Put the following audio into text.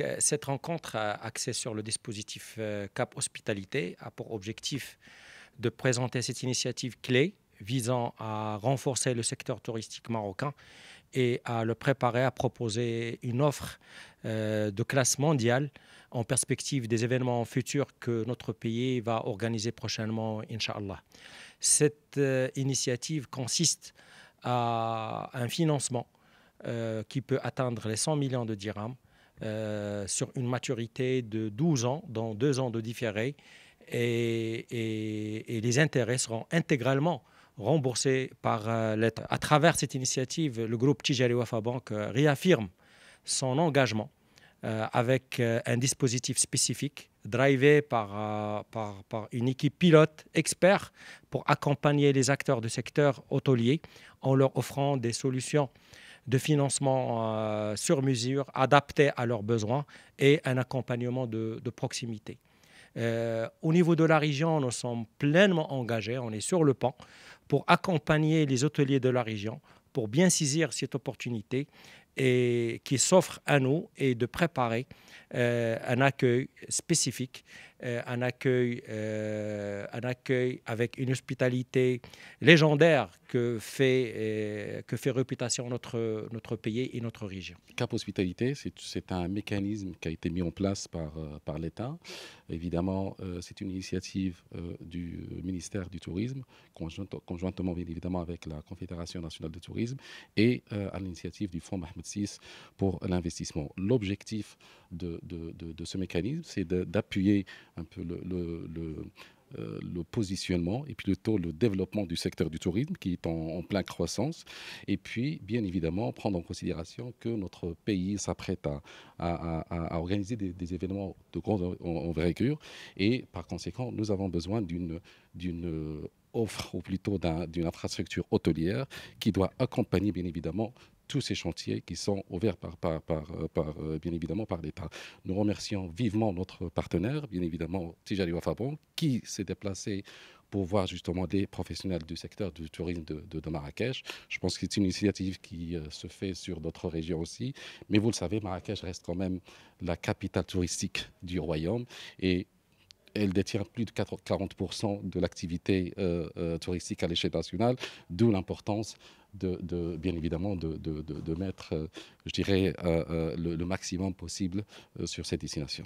Euh, cette rencontre axée sur le dispositif euh, CAP Hospitalité a pour objectif de présenter cette initiative clé visant à renforcer le secteur touristique marocain et à le préparer à proposer une offre euh, de classe mondiale en perspective des événements futurs que notre pays va organiser prochainement, Inch'Allah. Cette initiative consiste à un financement qui peut atteindre les 100 millions de dirhams euh, sur une maturité de 12 ans, dans deux ans de différé, et, les intérêts seront intégralement remboursés par euh, l'État. À travers cette initiative, le groupe Tijari Wafa Bank euh, réaffirme son engagement avec un dispositif spécifique, drivé par, une équipe pilote expert pour accompagner les acteurs du secteur hôtelier en leur offrant des solutions de financement euh, sur mesure, adapté à leurs besoins et un accompagnement de, proximité. Euh, au niveau de la région, nous sommes pleinement engagés, on est sur le pan pour accompagner les hôteliers de la région pour bien saisir cette opportunité et qui s'offre à nous et de préparer euh, un accueil spécifique, euh, un, accueil, euh, un accueil avec une hospitalité légendaire que fait, que fait réputation notre, notre pays et notre région. Cap Hospitalité, c'est un mécanisme qui a été mis en place par, par l'État. Évidemment, c'est une initiative du ministère du Tourisme, conjointement bien évidemment avec la Confédération nationale de tourisme et à l'initiative du Fonds Mahmoud pour l'investissement. L'objectif de, ce mécanisme, c'est d'appuyer un peu le, le, euh, positionnement et puis le le développement du secteur du tourisme qui est en, pleine croissance. Et puis, bien évidemment, prendre en considération que notre pays s'apprête à, organiser des, événements de grande envergure. Et par conséquent, nous avons besoin d'une offre ou plutôt d'une infrastructure hôtelière qui doit accompagner bien évidemment tous ces chantiers qui sont ouverts par, euh, euh, bien évidemment par l'État. Nous remercions vivement notre partenaire, bien évidemment Tijari Wafabon, qui s'est déplacé pour voir justement des professionnels du secteur du tourisme de, Marrakech. Je pense que c'est une initiative qui euh, se fait sur d'autres régions aussi. Mais vous le savez, Marrakech reste quand même la capitale touristique du royaume. Et elle détient plus de 40% de l'activité euh, euh, touristique à l'échelle nationale, d'où l'importance de, bien évidemment de, mettre, euh, je dirais, le, maximum possible sur cette destination.